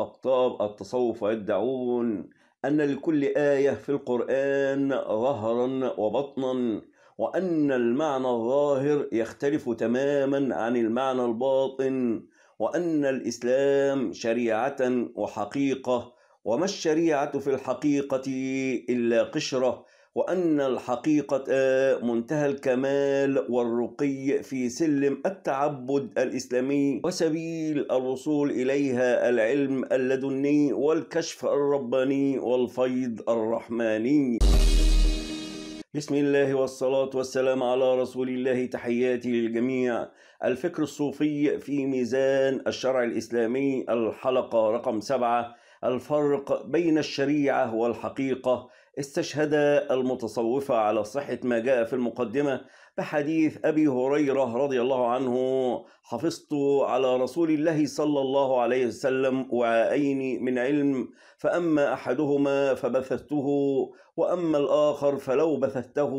أقطاب التصوف يدعون أن لكل آية في القرآن ظهرا وبطنا وأن المعنى الظاهر يختلف تماما عن المعنى الباطن وأن الإسلام شريعة وحقيقة وما الشريعة في الحقيقة إلا قشرة وأن الحقيقة آه، منتهى الكمال والرقي في سلم التعبد الإسلامي وسبيل الوصول إليها العلم اللدني والكشف الرباني والفيض الرحماني بسم الله والصلاة والسلام على رسول الله تحياتي للجميع الفكر الصوفي في ميزان الشرع الإسلامي الحلقة رقم سبعة الفرق بين الشريعة والحقيقة استشهد المتصوفة على صحة ما جاء في المقدمة بحديث أبي هريرة رضي الله عنه حفظت على رسول الله صلى الله عليه وسلم وعائين من علم فأما أحدهما فبثته وأما الآخر فلو بثته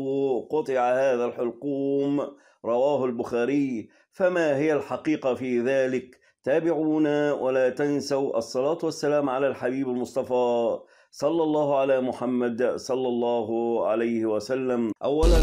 قطع هذا الحلقوم رواه البخاري فما هي الحقيقة في ذلك تابعونا ولا تنسوا الصلاة والسلام على الحبيب المصطفى صلى الله على محمد صلى الله عليه وسلم أولا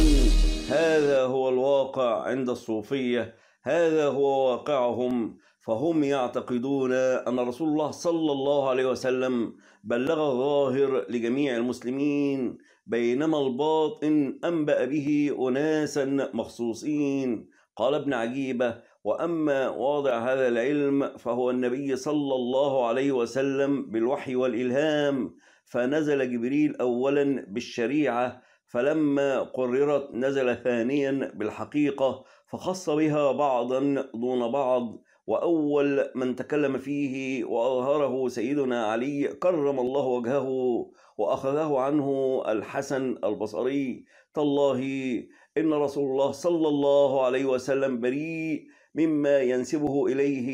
هذا هو الواقع عند الصوفية هذا هو واقعهم فهم يعتقدون أن رسول الله صلى الله عليه وسلم بلغ الظاهر لجميع المسلمين بينما الباطن أنبأ به أناسا مخصوصين قال ابن عجيبة وأما واضع هذا العلم فهو النبي صلى الله عليه وسلم بالوحي والإلهام فنزل جبريل أولا بالشريعة فلما قررت نزل ثانيا بالحقيقة فخص بها بعضا دون بعض وأول من تكلم فيه وأظهره سيدنا علي كرم الله وجهه وأخذه عنه الحسن البصري تالله إن رسول الله صلى الله عليه وسلم بريء مما ينسبه اليه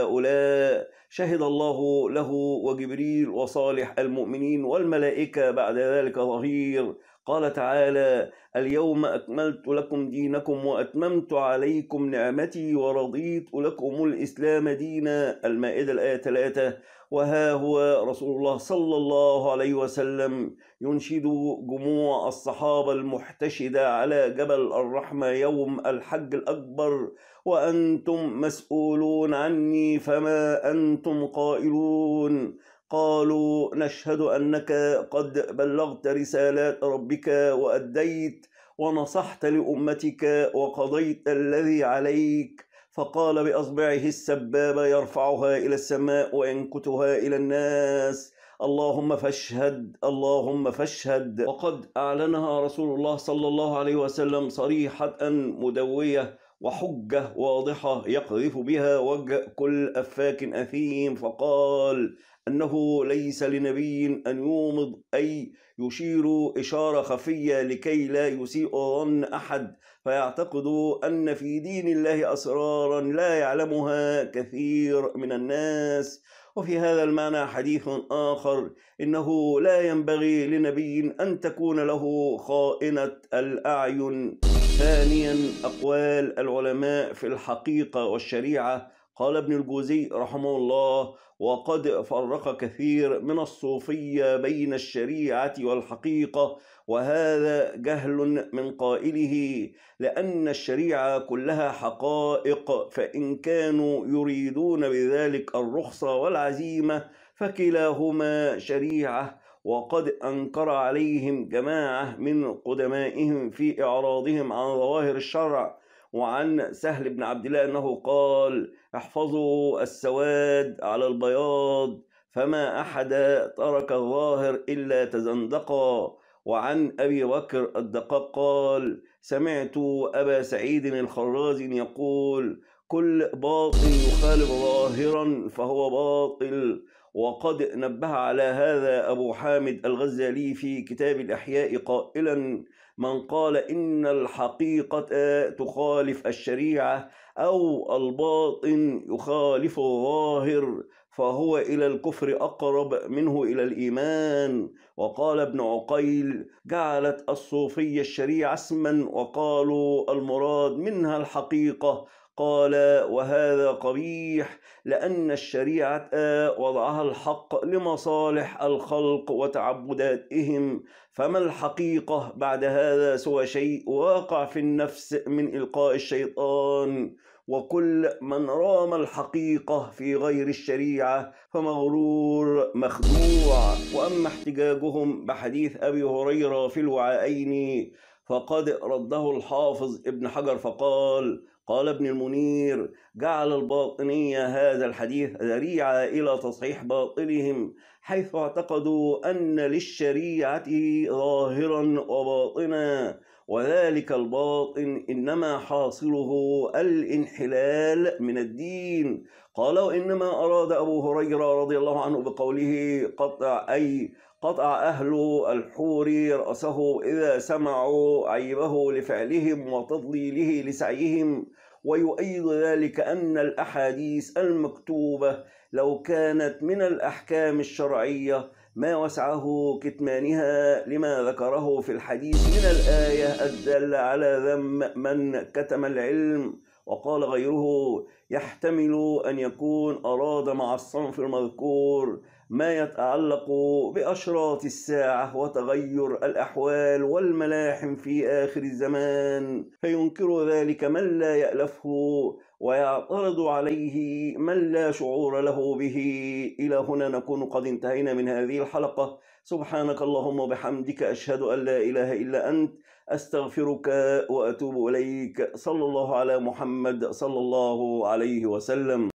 هؤلاء شهد الله له وجبريل وصالح المؤمنين والملائكه بعد ذلك ظهير قال تعالى اليوم أكملت لكم دينكم وأتممت عليكم نعمتي ورضيت لكم الإسلام دينا المائدة الآية 3 وها هو رسول الله صلى الله عليه وسلم ينشد جموع الصحابة المحتشدة على جبل الرحمة يوم الحج الأكبر وأنتم مسؤولون عني فما أنتم قائلون قالوا نشهد أنك قد بلغت رسالات ربك وأديت ونصحت لأمتك وقضيت الذي عليك فقال بأصبعه السبابة يرفعها إلى السماء وينكتها إلى الناس اللهم فاشهد اللهم فاشهد وقد أعلنها رسول الله صلى الله عليه وسلم صريحة مدوية وحجة واضحة يقذف بها وجه كل أفاك أثيم فقال أنه ليس لنبي أن يومض أي يشير إشارة خفية لكي لا يسيء ظن أحد فيعتقد أن في دين الله أسرارا لا يعلمها كثير من الناس وفي هذا المعنى حديث آخر إنه لا ينبغي لنبي أن تكون له خائنة الأعين ثانيا أقوال العلماء في الحقيقة والشريعة قال ابن الجوزي رحمه الله وقد فرق كثير من الصوفية بين الشريعة والحقيقة وهذا جهل من قائله لأن الشريعة كلها حقائق فإن كانوا يريدون بذلك الرخصة والعزيمة فكلاهما شريعة وقد أنكر عليهم جماعة من قدمائهم في إعراضهم عن ظواهر الشرع وعن سهل بن عبد الله أنه قال احفظوا السواد على البياض فما أحد ترك الظاهر إلا تزندقا وعن أبي بكر الدقاق قال سمعت أبا سعيد الخرازي يقول كل باطل يخالف ظاهرا فهو باطل وقد نبه على هذا أبو حامد الغزالي في كتاب الأحياء قائلا من قال إن الحقيقة تخالف الشريعة أو الباطن يخالف الظاهر فهو إلى الكفر أقرب منه إلى الإيمان وقال ابن عقيل جعلت الصوفية الشريعة اسما وقالوا المراد منها الحقيقة قال وهذا قبيح لأن الشريعة وضعها الحق لمصالح الخلق وتعبداتهم فما الحقيقة بعد هذا سوى شيء واقع في النفس من إلقاء الشيطان وكل من رام الحقيقة في غير الشريعة فمغرور مخدوع وأما احتجاجهم بحديث أبي هريرة في الوعائين فقد رده الحافظ ابن حجر فقال قال ابن المنير جعل الباطنية هذا الحديث ذريعة إلى تصحيح باطلهم حيث اعتقدوا أن للشريعة ظاهرا وباطنا وذلك الباطن إنما حاصله الانحلال من الدين قال وإنما أراد أبو هريرة رضي الله عنه بقوله قطع أي قطع أهل الحور رأسه إذا سمعوا عيبه لفعلهم وتضليله لسعيهم ويؤيد ذلك أن الأحاديث المكتوبة لو كانت من الأحكام الشرعية ما وسعه كتمانها لما ذكره في الحديث من الآية الدالة على ذم من كتم العلم وقال غيره يحتمل أن يكون أراد مع الصنف المذكور ما يتعلق بأشراط الساعة وتغير الأحوال والملاحم في آخر الزمان فينكر ذلك من لا يألفه ويعترض عليه من لا شعور له به إلى هنا نكون قد انتهينا من هذه الحلقة سبحانك اللهم وبحمدك أشهد أن لا إله إلا أنت أستغفرك وأتوب إليك صلى الله على محمد صلى الله عليه وسلم